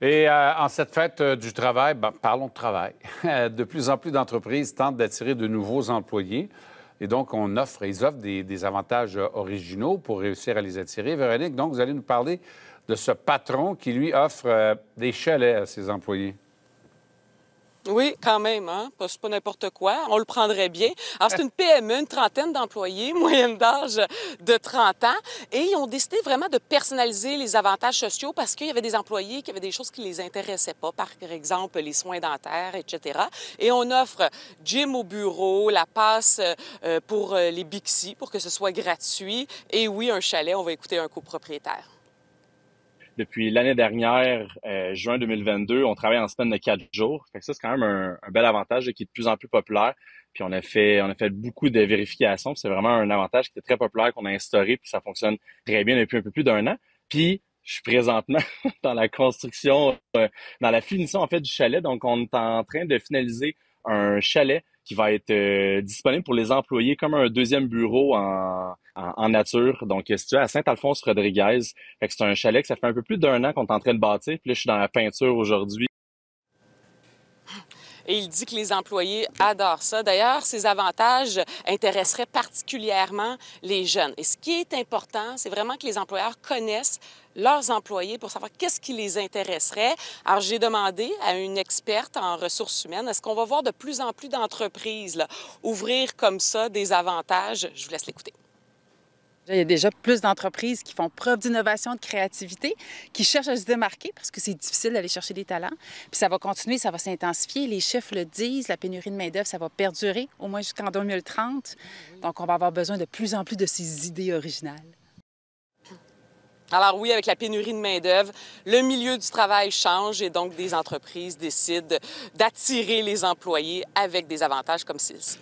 Et euh, en cette fête euh, du travail, ben, parlons de travail. Euh, de plus en plus d'entreprises tentent d'attirer de nouveaux employés. Et donc, on offre, ils offrent des, avantages originaux pour réussir à les attirer. Véronique, donc, vous allez nous parler de ce patron qui, lui, offre des chalets à ses employés. Oui, quand même, hein? C'est pas n'importe quoi. On le prendrait bien. Alors, c'est une PME, une trentaine d'employés, moyenne d'âge de 30 ans. Et ils ont décidé vraiment de personnaliser les avantages sociaux parce qu'il y avait des employés qui avaient des choses qui les intéressaient pas, par exemple les soins dentaires, etc. Et on offre gym au bureau, la passe euh, pour euh, les Bixi pour que ce soit gratuit. Et oui, un chalet, on va écouter un copropriétaire depuis l'année dernière, euh, juin 2022, on travaille en semaine de quatre jours. Fait que ça, c'est quand même un, bel avantage qui est de plus en plus populaire. Puis on a fait, on a fait beaucoup de vérifications. C'est vraiment un avantage qui est très populaire, qu'on a instauré, puis ça fonctionne très bien depuis un peu plus d'un an. Puis je suis présentement dans la construction, euh, dans la finition en fait du chalet. Donc on est en train de finaliser un chalet qui va être euh, disponible pour les employés comme un deuxième bureau en, en, nature. Donc, euh, situé à Saint-Alphonse-Rodriguez. C'est un chalet que ça fait un peu plus d'un an qu'on est en train de bâtir. Puis là, je suis dans la peinture aujourd'hui et il dit que les employés adorent ça. D'ailleurs, ces avantages intéresseraient particulièrement les jeunes. Et ce qui est important, c'est vraiment que les employeurs connaissent leurs employés pour savoir qu'est-ce qui les intéresserait. Alors, j'ai demandé à une experte en ressources humaines, est-ce qu'on va voir de plus en plus d'entreprises ouvrir comme ça des avantages? Je vous laisse l'écouter. Il y a déjà plus d'entreprises qui font preuve d'innovation, de créativité, qui cherchent à se démarquer parce que c'est difficile d'aller chercher des talents. Puis ça va continuer, ça va s'intensifier. Les chiffres le disent, la pénurie de main-d'œuvre, ça va perdurer au moins jusqu'en 2030. Donc, on va avoir besoin de plus en plus de ces idées originales. Alors oui, avec la pénurie de main-d'œuvre, le milieu du travail change et donc des entreprises décident d'attirer les employés avec des avantages comme ceux